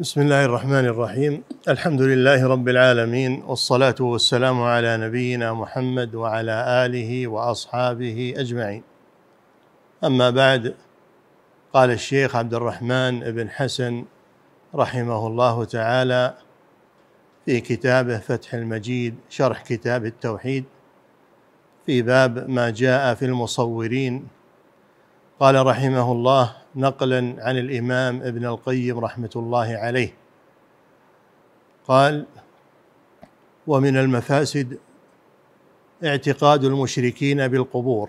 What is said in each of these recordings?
بسم الله الرحمن الرحيم الحمد لله رب العالمين والصلاه والسلام على نبينا محمد وعلى اله واصحابه اجمعين اما بعد قال الشيخ عبد الرحمن بن حسن رحمه الله تعالى في كتابه فتح المجيد شرح كتاب التوحيد في باب ما جاء في المصورين قال رحمه الله نقلا عن الامام ابن القيم رحمه الله عليه قال ومن المفاسد اعتقاد المشركين بالقبور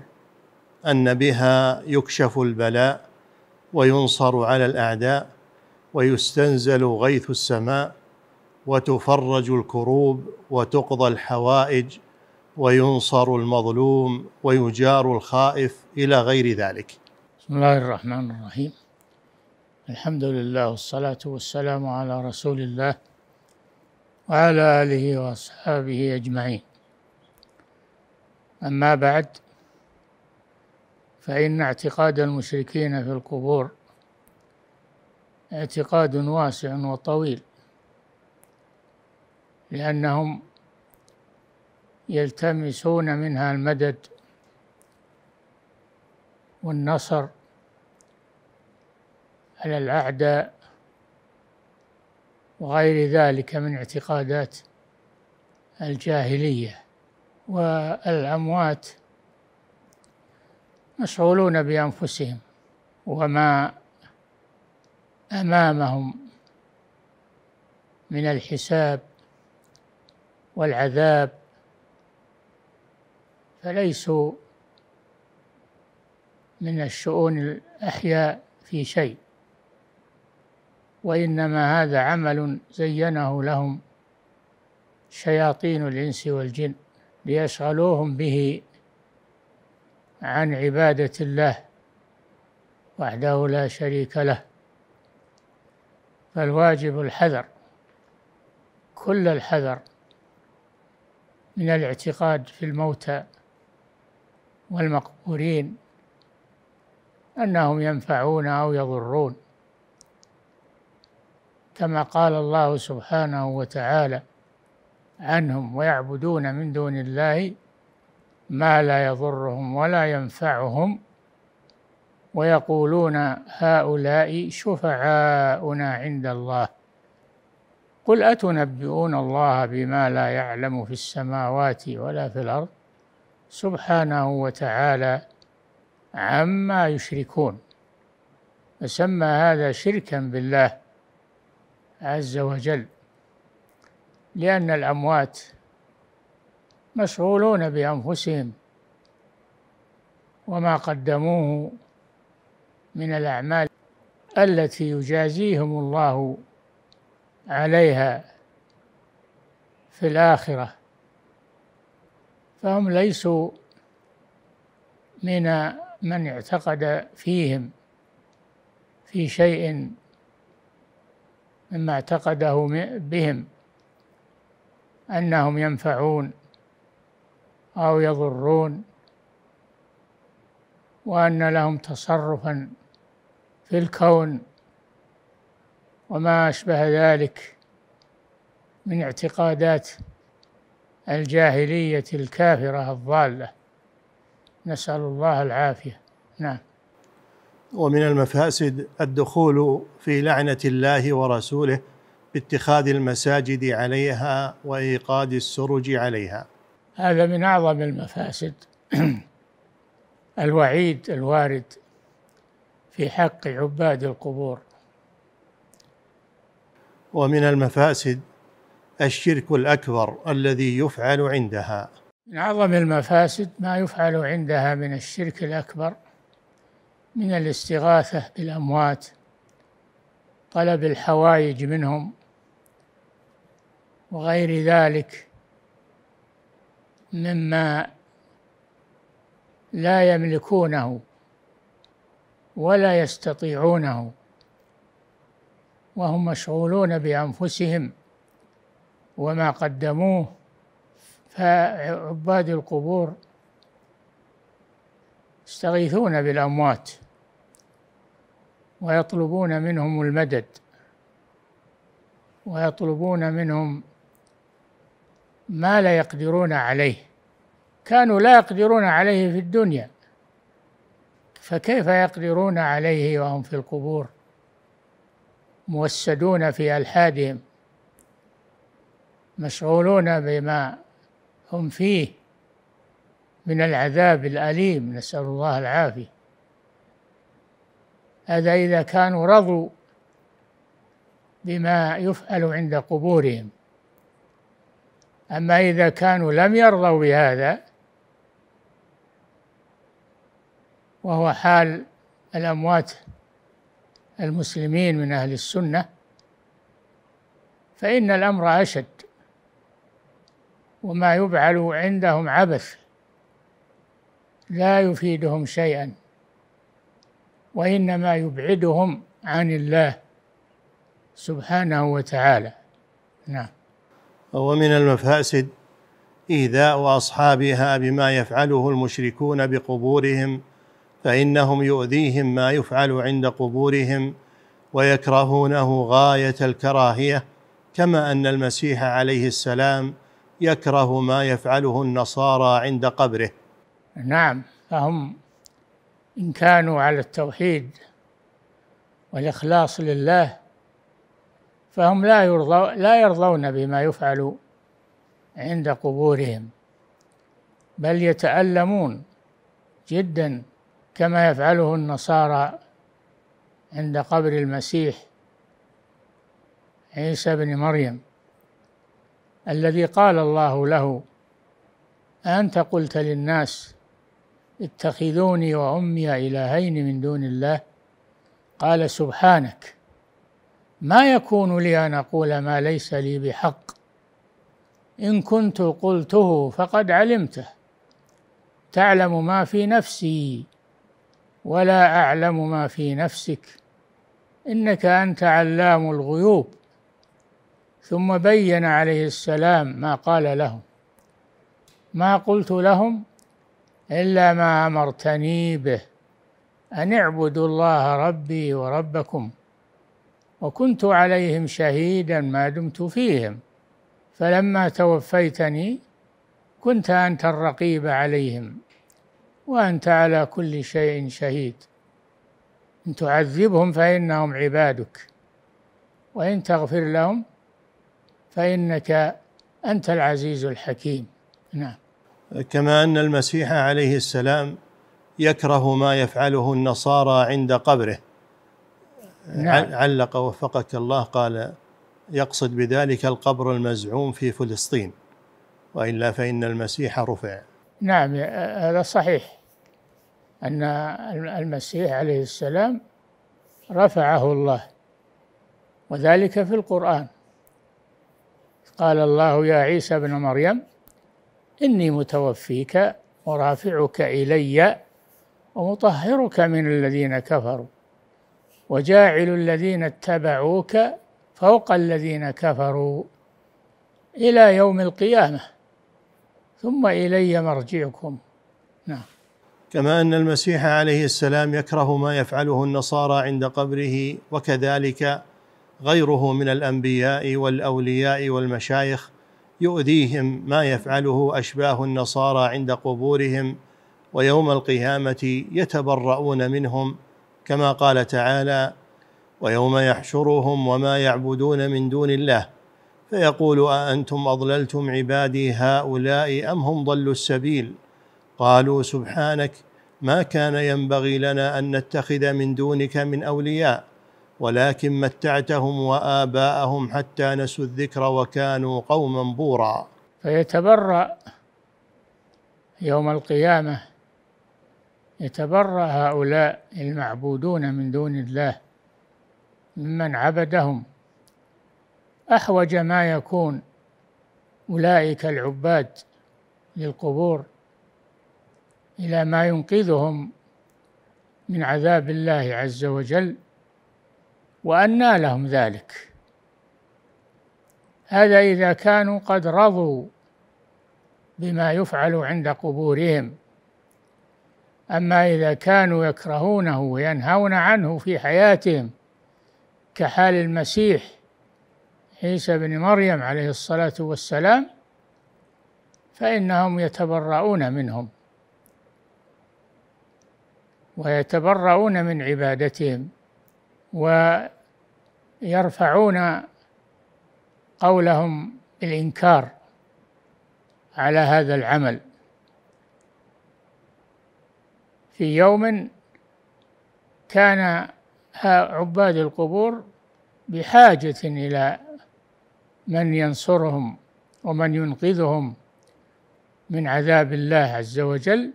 ان بها يكشف البلاء وينصر على الاعداء ويستنزل غيث السماء وتفرج الكروب وتقضى الحوائج وينصر المظلوم ويجار الخائف الى غير ذلك بسم الله الرحمن الرحيم الحمد لله والصلاة والسلام على رسول الله وعلى آله وأصحابه أجمعين أما بعد فإن اعتقاد المشركين في القبور اعتقاد واسع وطويل لأنهم يلتمسون منها المدد والنصر على الأعداء وغير ذلك من اعتقادات الجاهلية والأموات مشغولون بأنفسهم وما أمامهم من الحساب والعذاب فليسوا من الشؤون الأحياء في شيء وإنما هذا عمل زينه لهم شياطين الإنس والجن ليشغلوهم به عن عبادة الله وحده لا شريك له فالواجب الحذر كل الحذر من الاعتقاد في الموتى والمقبورين أنهم ينفعون أو يضرون كما قال الله سبحانه وتعالى عنهم ويعبدون من دون الله ما لا يضرهم ولا ينفعهم ويقولون هؤلاء شفعاؤنا عند الله قل أتنبئون الله بما لا يعلم في السماوات ولا في الأرض سبحانه وتعالى عما يشركون فسمى هذا شركا بالله عز وجل لأن الأموات مشغولون بأنفسهم وما قدموه من الأعمال التي يجازيهم الله عليها في الآخرة فهم ليسوا من من اعتقد فيهم في شيء مما اعتقده بهم انهم ينفعون او يضرون وان لهم تصرفا في الكون وما اشبه ذلك من اعتقادات الجاهليه الكافره الضاله نسأل الله العافية نعم ومن المفاسد الدخول في لعنة الله ورسوله باتخاذ المساجد عليها وإيقاد السرج عليها هذا من أعظم المفاسد الوعيد الوارد في حق عباد القبور ومن المفاسد الشرك الأكبر الذي يفعل عندها من أعظم المفاسد ما يفعل عندها من الشرك الأكبر من الاستغاثة بالأموات طلب الحوائج منهم وغير ذلك مما لا يملكونه ولا يستطيعونه وهم مشغولون بانفسهم وما قدموه فعباد القبور يستغيثون بالأموات ويطلبون منهم المدد ويطلبون منهم ما لا يقدرون عليه كانوا لا يقدرون عليه في الدنيا فكيف يقدرون عليه وهم في القبور موسدون في ألحادهم مشغولون بما هم فيه من العذاب الأليم نسأل الله العافية هذا إذا كانوا رضوا بما يفعل عند قبورهم أما إذا كانوا لم يرضوا بهذا وهو حال الأموات المسلمين من أهل السنة فإن الأمر أشد وما يبعل عندهم عبث لا يفيدهم شيئا وإنما يبعدهم عن الله سبحانه وتعالى نعم ومن المفاسد إيذاء أصحابها بما يفعله المشركون بقبورهم فإنهم يؤذيهم ما يفعل عند قبورهم ويكرهونه غاية الكراهية كما أن المسيح عليه السلام يكره ما يفعله النصارى عند قبره نعم فهم إن كانوا على التوحيد والإخلاص لله فهم لا يرضو لا يرضون بما يفعل عند قبورهم بل يتألمون جدا كما يفعله النصارى عند قبر المسيح عيسى بن مريم الذي قال الله له أنت قلت للناس اتخذوني وأمي إلهين من دون الله قال سبحانك ما يكون لي أن أقول ما ليس لي بحق إن كنت قلته فقد علمته تعلم ما في نفسي ولا أعلم ما في نفسك إنك أنت علام الغيوب ثم بين عليه السلام ما قال لهم ما قلت لهم إلا ما أمرتني به أن اعبدوا الله ربي وربكم وكنت عليهم شهيدا ما دمت فيهم فلما توفيتني كنت أنت الرقيب عليهم وأنت على كل شيء شهيد إن تعذبهم فإنهم عبادك وإن تغفر لهم فإنك أنت العزيز الحكيم نعم كما أن المسيح عليه السلام يكره ما يفعله النصارى عند قبره نعم. علق وفقك الله قال يقصد بذلك القبر المزعوم في فلسطين والا فان المسيح رفع نعم هذا صحيح ان المسيح عليه السلام رفعه الله وذلك في القران قال الله يا عيسى ابن مريم إني متوفيك ورافعك إلي ومطهرك من الذين كفروا وجاعل الذين اتبعوك فوق الذين كفروا إلى يوم القيامة ثم إلي مرجعكم نعم كما أن المسيح عليه السلام يكره ما يفعله النصارى عند قبره وكذلك غيره من الانبياء والاولياء والمشايخ يؤذيهم ما يفعله اشباه النصارى عند قبورهم ويوم القيامه يتبرؤون منهم كما قال تعالى ويوم يحشرهم وما يعبدون من دون الله فيقول اانتم اضللتم عبادي هؤلاء ام هم ضلوا السبيل قالوا سبحانك ما كان ينبغي لنا ان نتخذ من دونك من اولياء ولكن متعتهم واباءهم حتى نسوا الذكر وكانوا قوما بورا فيتبرا يوم القيامه يتبرا هؤلاء المعبودون من دون الله ممن عبدهم احوج ما يكون اولئك العباد للقبور الى ما ينقذهم من عذاب الله عز وجل وأنى لهم ذلك هذا إذا كانوا قد رضوا بما يفعل عند قبورهم أما إذا كانوا يكرهونه وينهون عنه في حياتهم كحال المسيح عيسى بن مريم عليه الصلاة والسلام فإنهم يتبرؤون منهم ويتبرؤون من عبادتهم و يرفعون قولهم الإنكار على هذا العمل في يوم كان عباد القبور بحاجة إلى من ينصرهم ومن ينقذهم من عذاب الله عز وجل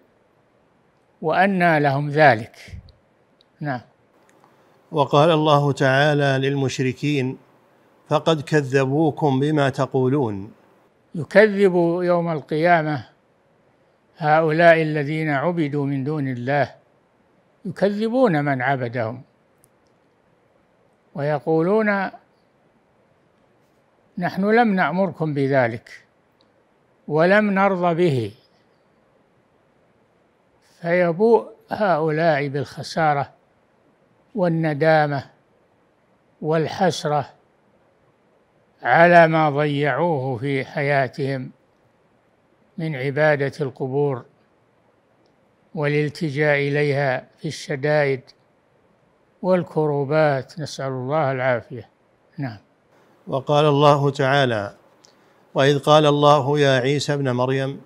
وأنى لهم ذلك نعم وقال الله تعالى للمشركين فقد كذبوكم بما تقولون يكذب يوم القيامه هؤلاء الذين عبدوا من دون الله يكذبون من عبدهم ويقولون نحن لم نامركم بذلك ولم نرضى به فيبوء هؤلاء بالخساره والندامه والحسره على ما ضيعوه في حياتهم من عباده القبور والالتجاء اليها في الشدائد والكروبات نسال الله العافيه نعم وقال الله تعالى واذ قال الله يا عيسى ابن مريم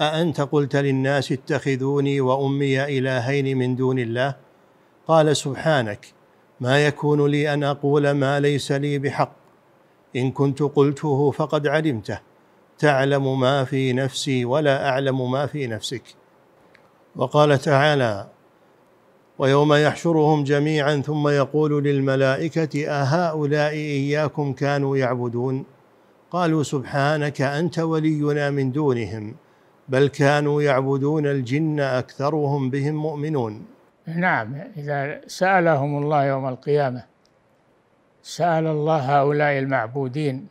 اانت قلت للناس اتخذوني وامي الهين من دون الله قال سبحانك ما يكون لي ان اقول ما ليس لي بحق ان كنت قلته فقد علمته تعلم ما في نفسي ولا اعلم ما في نفسك وقال تعالى ويوم يحشرهم جميعا ثم يقول للملائكه اهؤلاء اياكم كانوا يعبدون قالوا سبحانك انت ولينا من دونهم بل كانوا يعبدون الجن اكثرهم بهم مؤمنون نعم إذا سألهم الله يوم القيامة سأل الله هؤلاء المعبودين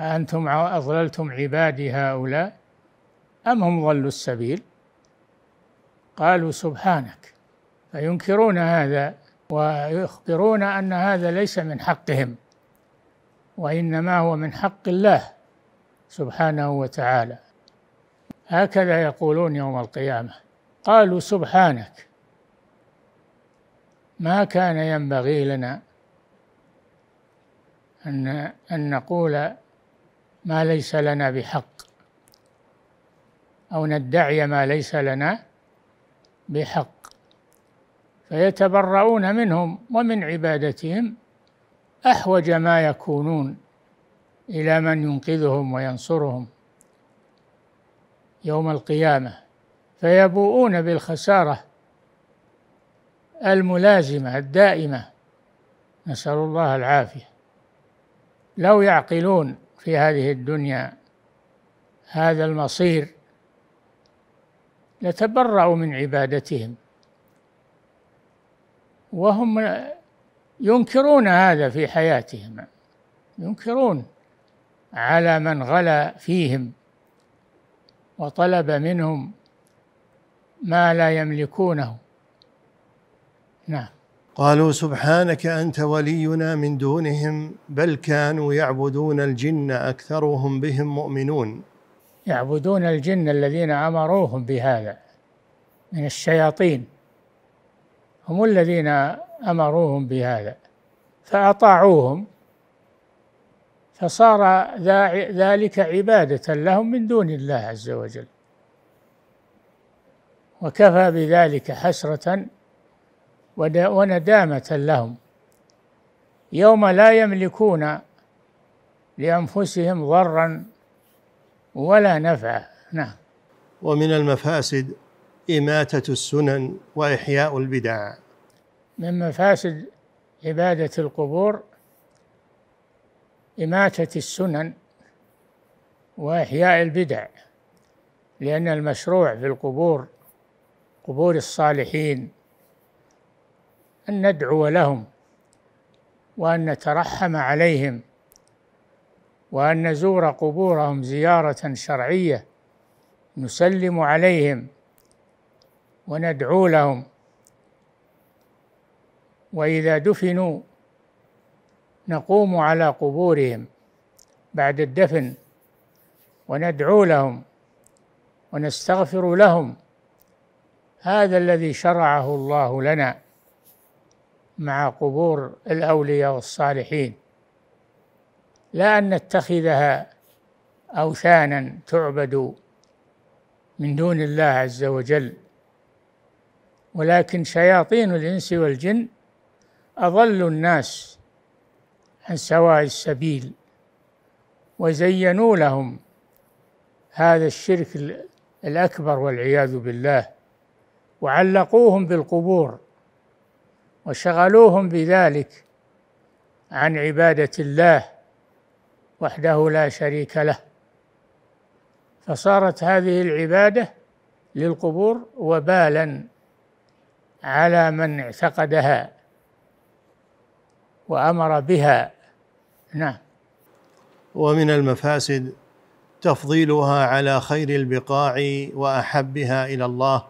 أأنتم أضللتم عبادي هؤلاء أم هم ضلوا السبيل قالوا سبحانك فينكرون هذا ويخبرون أن هذا ليس من حقهم وإنما هو من حق الله سبحانه وتعالى هكذا يقولون يوم القيامة قالوا سبحانك ما كان ينبغي لنا أن أن نقول ما ليس لنا بحق أو ندعي ما ليس لنا بحق فيتبرؤون منهم ومن عبادتهم أحوج ما يكونون إلى من ينقذهم وينصرهم يوم القيامة فيبوؤون بالخسارة الملازمة الدائمة نسأل الله العافية لو يعقلون في هذه الدنيا هذا المصير لتبرأوا من عبادتهم وهم ينكرون هذا في حياتهم ينكرون على من غلا فيهم وطلب منهم ما لا يملكونه نعم قالوا سبحانك انت ولينا من دونهم بل كانوا يعبدون الجن اكثرهم بهم مؤمنون يعبدون الجن الذين امروهم بهذا من الشياطين هم الذين امروهم بهذا فاطاعوهم فصار ذلك عباده لهم من دون الله عز وجل وكفى بذلك حسره وندامة لهم يوم لا يملكون لأنفسهم ضرا ولا نفعا نعم ومن المفاسد إماتة السنن وإحياء البدع من مفاسد عبادة القبور إماتة السنن وإحياء البدع لأن المشروع في القبور قبور الصالحين أن ندعو لهم وأن نترحم عليهم وأن نزور قبورهم زيارة شرعية نسلم عليهم وندعو لهم وإذا دفنوا نقوم على قبورهم بعد الدفن وندعو لهم ونستغفر لهم هذا الذي شرعه الله لنا مع قبور الاولياء والصالحين لا ان نتخذها اوثانا تعبد من دون الله عز وجل ولكن شياطين الانس والجن اضل الناس عن سواء السبيل وزينوا لهم هذا الشرك الاكبر والعياذ بالله وعلقوهم بالقبور وشغلوهم بذلك عن عبادة الله وحده لا شريك له فصارت هذه العبادة للقبور وبالا على من اعتقدها وأمر بها نعم ومن المفاسد تفضيلها على خير البقاع وأحبها إلى الله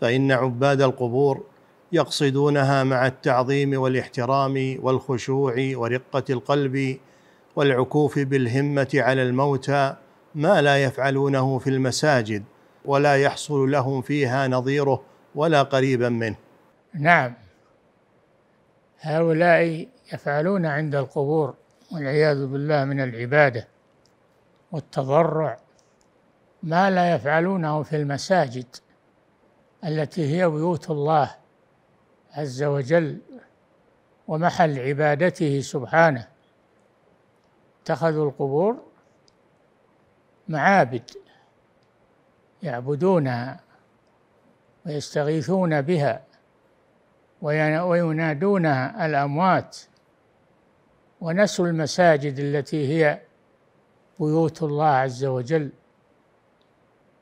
فإن عباد القبور يقصدونها مع التعظيم والاحترام والخشوع ورقه القلب والعكوف بالهمه على الموتى ما لا يفعلونه في المساجد ولا يحصل لهم فيها نظيره ولا قريبا منه نعم هؤلاء يفعلون عند القبور والعياذ بالله من العباده والتضرع ما لا يفعلونه في المساجد التي هي بيوت الله عز وجل ومحل عبادته سبحانه اتخذوا القبور معابد يعبدونها ويستغيثون بها وينادونها الأموات ونسوا المساجد التي هي بيوت الله عز وجل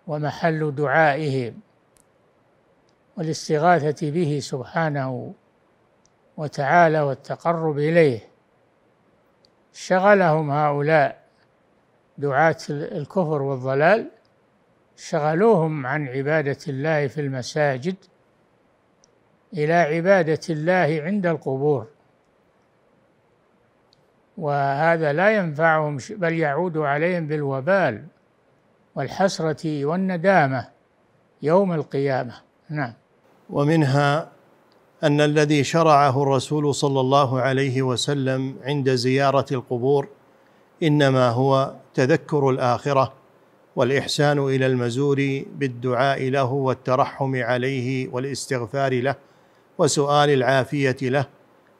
ومحل دعائهم والاستغاثة به سبحانه وتعالى والتقرب إليه شغلهم هؤلاء دعاة الكفر والضلال شغلوهم عن عبادة الله في المساجد إلى عبادة الله عند القبور وهذا لا ينفعهم بل يعود عليهم بالوبال والحسرة والندامة يوم القيامة نعم ومنها ان الذي شرعه الرسول صلى الله عليه وسلم عند زياره القبور انما هو تذكر الاخره والاحسان الى المزور بالدعاء له والترحم عليه والاستغفار له وسؤال العافيه له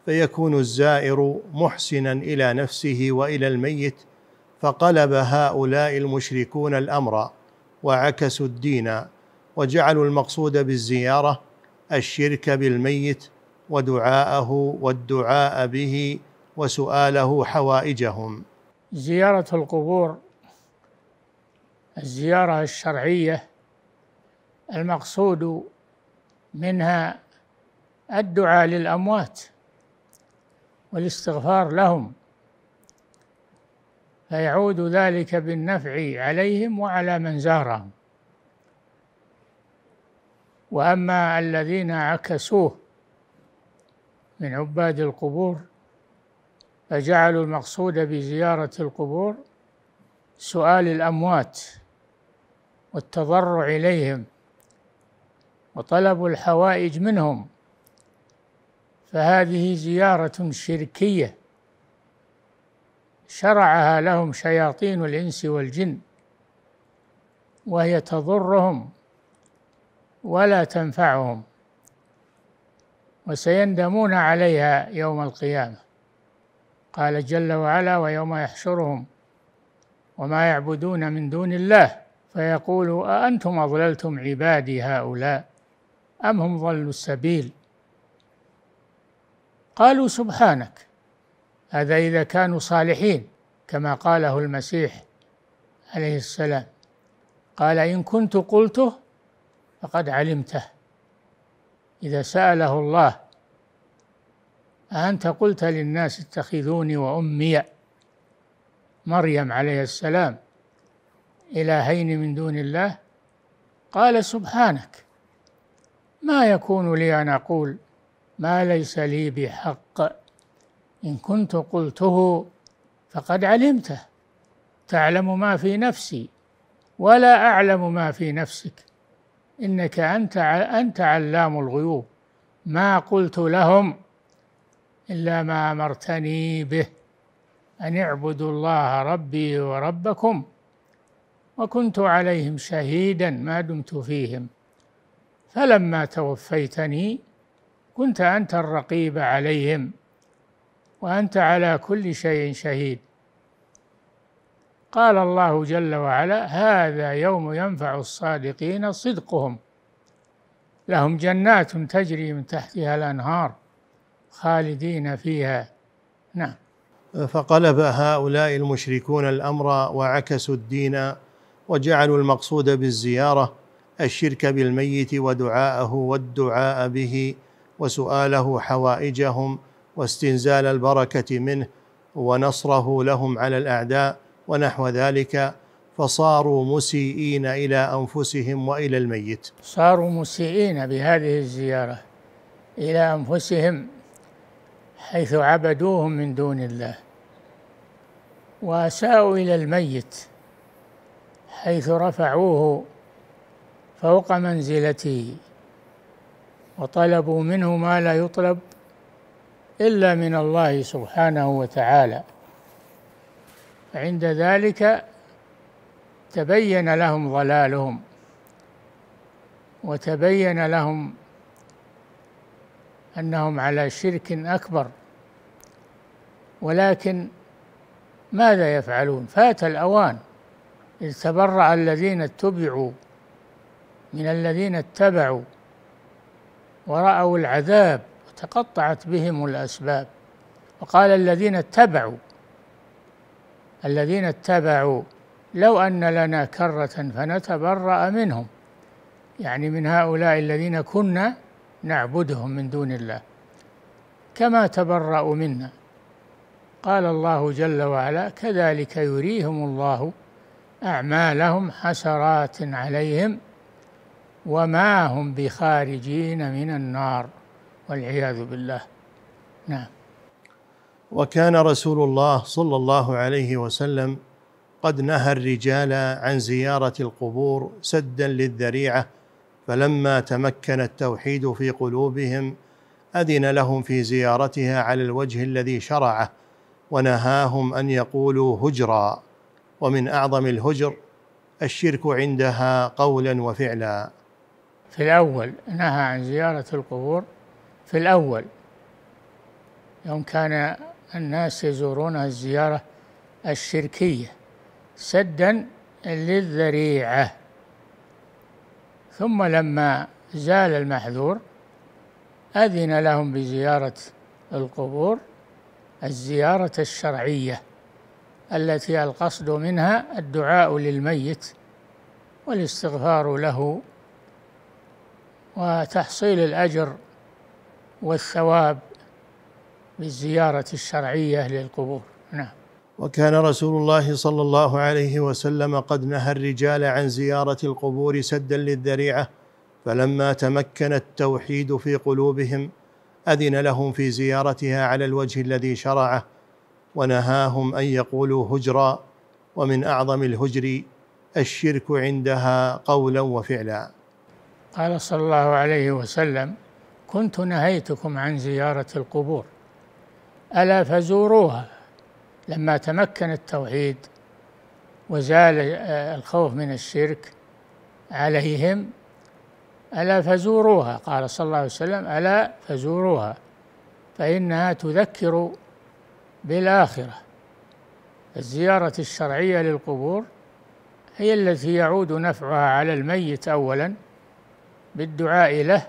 فيكون الزائر محسنا الى نفسه والى الميت فقلب هؤلاء المشركون الامر وعكسوا الدين وجعلوا المقصود بالزياره الشرك بالميت ودعاءه والدعاء به وسؤاله حوائجهم زيارة القبور الزيارة الشرعية المقصود منها الدعاء للأموات والاستغفار لهم فيعود ذلك بالنفع عليهم وعلى من زارهم واما الذين عكسوه من عباد القبور فجعلوا المقصود بزياره القبور سؤال الاموات والتضرع اليهم وطلب الحوائج منهم فهذه زياره شركيه شرعها لهم شياطين الانس والجن وهي تضرهم ولا تنفعهم وسيندمون عليها يوم القيامه قال جل وعلا ويوم يحشرهم وما يعبدون من دون الله فيقول أأنتم أضللتم عبادي هؤلاء أم هم ضلوا السبيل قالوا سبحانك هذا إذا كانوا صالحين كما قاله المسيح عليه السلام قال إن كنت قلته فقد علمته إذا سأله الله أأنت قلت للناس اتخذوني وأمي مريم عليه السلام إلهين من دون الله قال سبحانك ما يكون لي أن أقول ما ليس لي بحق إن كنت قلته فقد علمته تعلم ما في نفسي ولا أعلم ما في نفسك إنك أنت أنت علام الغيوب ما قلت لهم إلا ما أمرتني به أن اعبدوا الله ربي وربكم وكنت عليهم شهيدا ما دمت فيهم فلما توفيتني كنت أنت الرقيب عليهم وأنت على كل شيء شهيد قال الله جل وعلا هذا يوم ينفع الصادقين صدقهم لهم جنات تجري من تحتها الانهار خالدين فيها نعم فقلب هؤلاء المشركون الامر وعكسوا الدين وجعلوا المقصود بالزياره الشرك بالميت ودعاءه والدعاء به وسؤاله حوائجهم واستنزال البركه منه ونصره لهم على الاعداء ونحو ذلك فصاروا مسيئين إلى أنفسهم وإلى الميت صاروا مسيئين بهذه الزيارة إلى أنفسهم حيث عبدوهم من دون الله وأساءوا إلى الميت حيث رفعوه فوق منزلته وطلبوا منه ما لا يطلب إلا من الله سبحانه وتعالى عند ذلك تبين لهم ضلالهم وتبين لهم انهم على شرك اكبر ولكن ماذا يفعلون فات الاوان اذ تبرأ الذين اتبعوا من الذين اتبعوا ورأوا العذاب وتقطعت بهم الأسباب وقال الذين اتبعوا الذين اتبعوا لو أن لنا كرة فنتبرأ منهم يعني من هؤلاء الذين كنا نعبدهم من دون الله كما تبرأوا منا قال الله جل وعلا كذلك يريهم الله أعمالهم حسرات عليهم وما هم بخارجين من النار والعياذ بالله نعم وكان رسول الله صلى الله عليه وسلم قد نهى الرجال عن زياره القبور سدا للذريعه فلما تمكن التوحيد في قلوبهم اذن لهم في زيارتها على الوجه الذي شرعه ونهاهم ان يقولوا هجرا ومن اعظم الهجر الشرك عندها قولا وفعلا في الاول نهى عن زياره القبور في الاول يوم كان الناس يزورونها الزيارة الشركية سدا للذريعة ثم لما زال المحذور أذن لهم بزيارة القبور الزيارة الشرعية التي القصد منها الدعاء للميت والاستغفار له وتحصيل الأجر والثواب بالزيارة الشرعية للقبور نعم وكان رسول الله صلى الله عليه وسلم قد نهى الرجال عن زيارة القبور سدا للذريعة فلما تمكن التوحيد في قلوبهم أذن لهم في زيارتها على الوجه الذي شرعه ونهاهم أن يقولوا هجرا ومن أعظم الهجر الشرك عندها قولا وفعلا قال صلى الله عليه وسلم كنت نهيتكم عن زيارة القبور ألا فزوروها لما تمكن التوحيد وزال آه، الخوف من الشرك عليهم ألا فزوروها قال صلى الله عليه وسلم ألا فزوروها فإنها تذكر بالآخرة الزيارة الشرعية للقبور هي التي يعود نفعها على الميت أولا بالدعاء له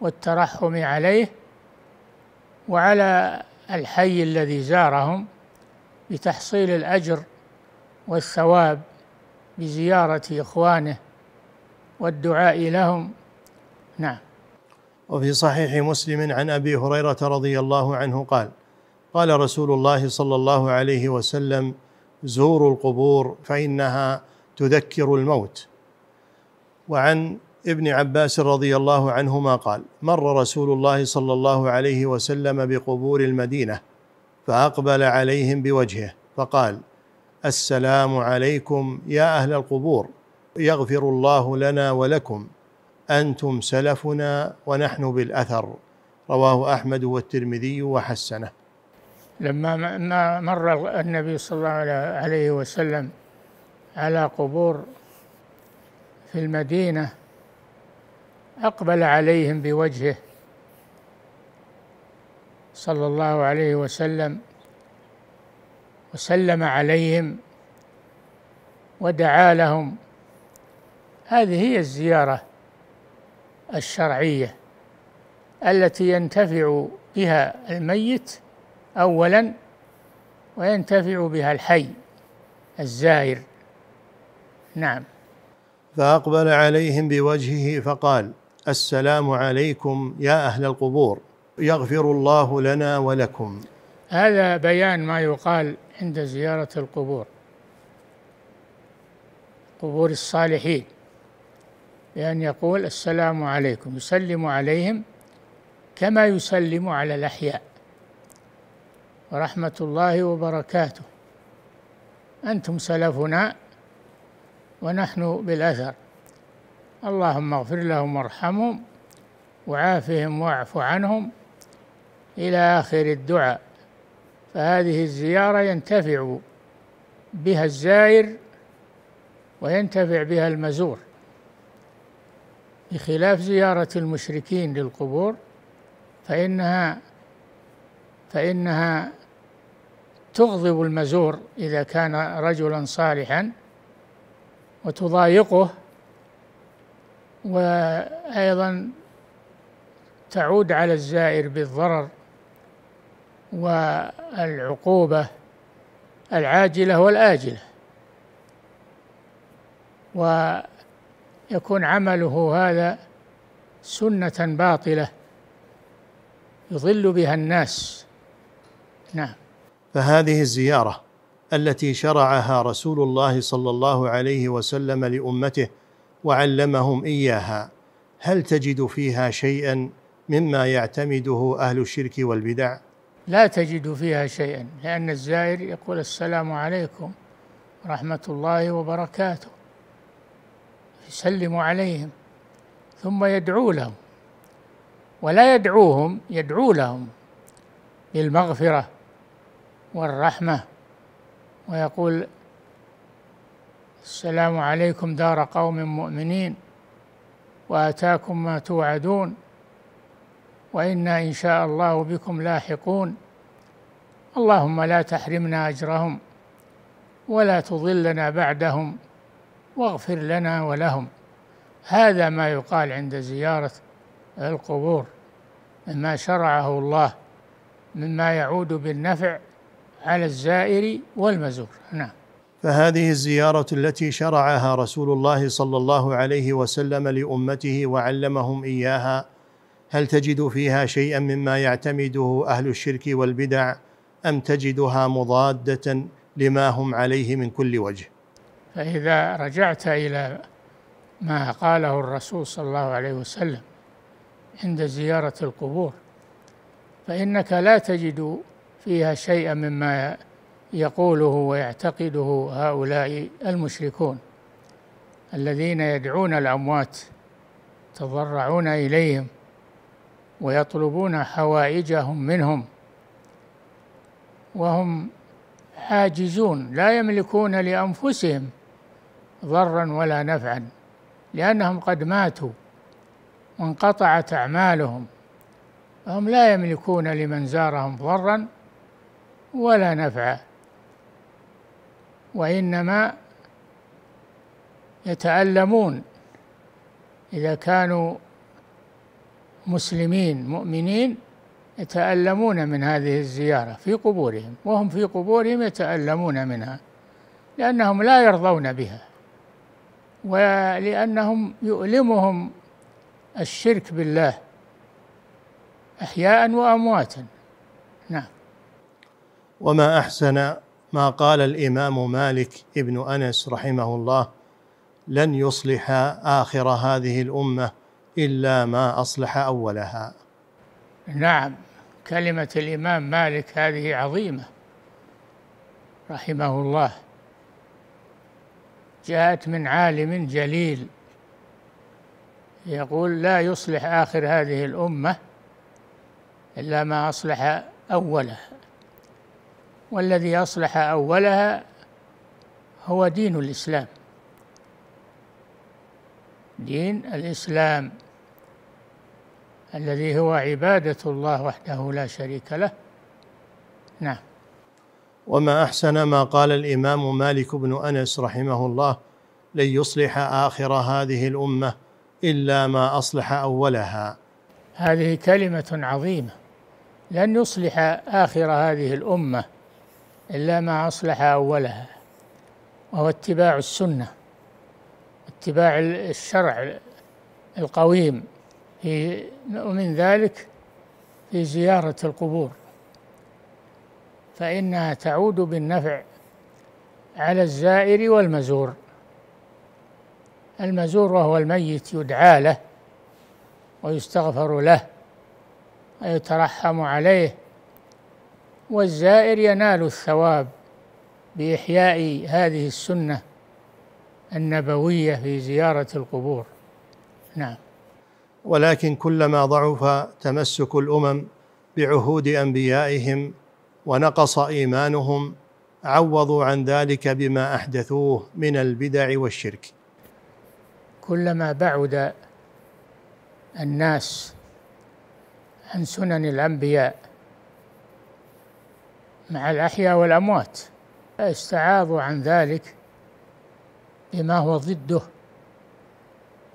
والترحم عليه وعلى الحي الذي زارهم بتحصيل الأجر والثواب بزيارة إخوانه والدعاء لهم نعم وفي صحيح مسلم عن أبي هريرة رضي الله عنه قال قال رسول الله صلى الله عليه وسلم زوروا القبور فإنها تذكر الموت وعن ابن عباس رضي الله عنهما قال مر رسول الله صلى الله عليه وسلم بقبور المدينه فاقبل عليهم بوجهه فقال السلام عليكم يا اهل القبور يغفر الله لنا ولكم انتم سلفنا ونحن بالاثر رواه احمد والترمذي وحسنه لما مر النبي صلى الله عليه وسلم على قبور في المدينه أقبل عليهم بوجهه صلى الله عليه وسلم وسلم عليهم ودعا لهم هذه هي الزيارة الشرعية التي ينتفع بها الميت أولا وينتفع بها الحي الزائر نعم فأقبل عليهم بوجهه فقال السلام عليكم يا أهل القبور يغفر الله لنا ولكم هذا بيان ما يقال عند زيارة القبور قبور الصالحين بأن يقول السلام عليكم يسلم عليهم كما يسلم على الأحياء ورحمة الله وبركاته أنتم سلفنا ونحن بالأثر اللهم اغفر لهم وارحمهم وعافهم واعف عنهم إلى آخر الدعاء فهذه الزيارة ينتفع بها الزائر وينتفع بها المزور بخلاف زيارة المشركين للقبور فإنها فإنها تغضب المزور إذا كان رجلا صالحا وتضايقه وأيضا تعود على الزائر بالضرر والعقوبة العاجلة والآجلة ويكون عمله هذا سنة باطلة يضل بها الناس نعم فهذه الزيارة التي شرعها رسول الله صلى الله عليه وسلم لأمته وعلمهم اياها هل تجد فيها شيئا مما يعتمده اهل الشرك والبدع لا تجد فيها شيئا لان الزائر يقول السلام عليكم ورحمه الله وبركاته يسلم عليهم ثم يدعو لهم ولا يدعوهم يدعو لهم بالمغفره والرحمه ويقول السلام عليكم دار قوم مؤمنين واتاكم ما توعدون وانا ان شاء الله بكم لاحقون اللهم لا تحرمنا اجرهم ولا تضلنا بعدهم واغفر لنا ولهم هذا ما يقال عند زياره القبور مما شرعه الله مما يعود بالنفع على الزائر والمزور نعم فهذه الزياره التي شرعها رسول الله صلى الله عليه وسلم لامته وعلمهم اياها هل تجد فيها شيئا مما يعتمده اهل الشرك والبدع ام تجدها مضاده لما هم عليه من كل وجه فاذا رجعت الى ما قاله الرسول صلى الله عليه وسلم عند زياره القبور فانك لا تجد فيها شيئا مما يقوله ويعتقده هؤلاء المشركون الذين يدعون الأموات يتضرعون إليهم ويطلبون حوائجهم منهم وهم حاجزون لا يملكون لأنفسهم ضرا ولا نفعا لأنهم قد ماتوا وانقطعت أعمالهم فهم لا يملكون لمن زارهم ضرا ولا نفعا وإنما يتعلمون إذا كانوا مسلمين مؤمنين يتألمون من هذه الزيارة في قبورهم وهم في قبورهم يتألمون منها لأنهم لا يرضون بها ولأنهم يؤلمهم الشرك بالله أحياء وأمواتا نعم وما أحسن ما قال الامام مالك ابن انس رحمه الله لن يصلح اخر هذه الامه الا ما اصلح اولها نعم كلمه الامام مالك هذه عظيمه رحمه الله جاءت من عالم جليل يقول لا يصلح آخر هذه الأمة إلا ما أصلح أولها والذي أصلح أولها هو دين الإسلام دين الإسلام الذي هو عبادة الله وحده لا شريك له نعم وما أحسن ما قال الإمام مالك بن أنس رحمه الله لن يصلح آخر هذه الأمة إلا ما أصلح أولها هذه كلمة عظيمة لن يصلح آخر هذه الأمة إلا ما أصلح أولها وهو اتباع السنة اتباع الشرع القويم في ومن ذلك في زيارة القبور فإنها تعود بالنفع على الزائر والمزور المزور وهو الميت يدعى له ويستغفر له ويترحم عليه والزائر ينال الثواب بإحياء هذه السنة النبوية في زيارة القبور نعم ولكن كلما ضعف تمسك الأمم بعهود أنبيائهم ونقص إيمانهم عوضوا عن ذلك بما أحدثوه من البدع والشرك كلما بعد الناس عن سنن الأنبياء مع الأحياء والأموات استعاضوا عن ذلك بما هو ضده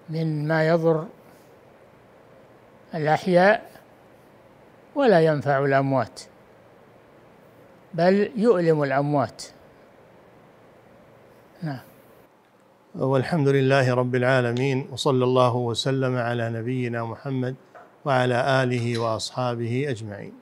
من ما يضر الأحياء ولا ينفع الأموات بل يؤلم الأموات نعم والحمد لله رب العالمين وصلى الله وسلم على نبينا محمد وعلى آله وأصحابه أجمعين